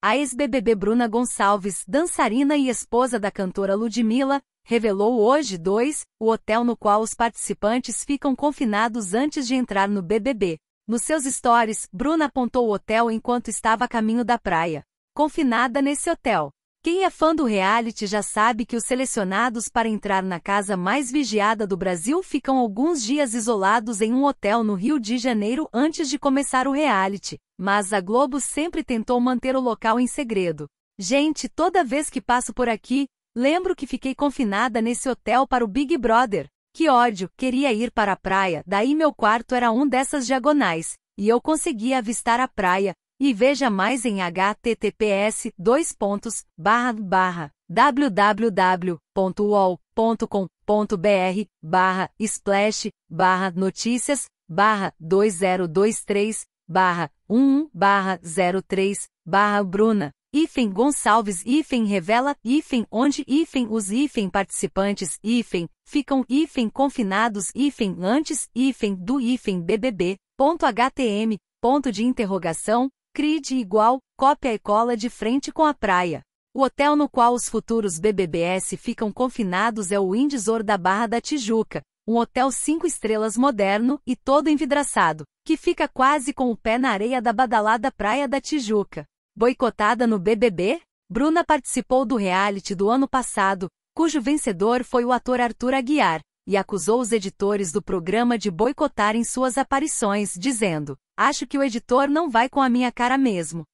A ex-BBB Bruna Gonçalves, dançarina e esposa da cantora Ludmilla, revelou hoje dois o hotel no qual os participantes ficam confinados antes de entrar no BBB. Nos seus stories, Bruna apontou o hotel enquanto estava a caminho da praia. Confinada nesse hotel. Quem é fã do reality já sabe que os selecionados para entrar na casa mais vigiada do Brasil ficam alguns dias isolados em um hotel no Rio de Janeiro antes de começar o reality, mas a Globo sempre tentou manter o local em segredo. Gente, toda vez que passo por aqui, lembro que fiquei confinada nesse hotel para o Big Brother. Que ódio, queria ir para a praia, daí meu quarto era um dessas diagonais, e eu conseguia avistar a praia, e veja mais em https dois pontos barra www.uol.com.br barra splash barra notícias barra 2023 barra 11 barra 03 barra Bruna hífen Gonçalves hífen revela hífen onde hífen os hífen participantes hífen ficam hífen confinados hífen antes hífen do hífen BBB ponto HTM ponto de interrogação CRID igual, cópia e cola de frente com a praia. O hotel no qual os futuros BBBS ficam confinados é o Windsor da Barra da Tijuca, um hotel cinco estrelas moderno e todo envidraçado, que fica quase com o pé na areia da badalada Praia da Tijuca. Boicotada no BBB, Bruna participou do reality do ano passado, cujo vencedor foi o ator Arthur Aguiar, e acusou os editores do programa de boicotarem suas aparições, dizendo: Acho que o editor não vai com a minha cara mesmo.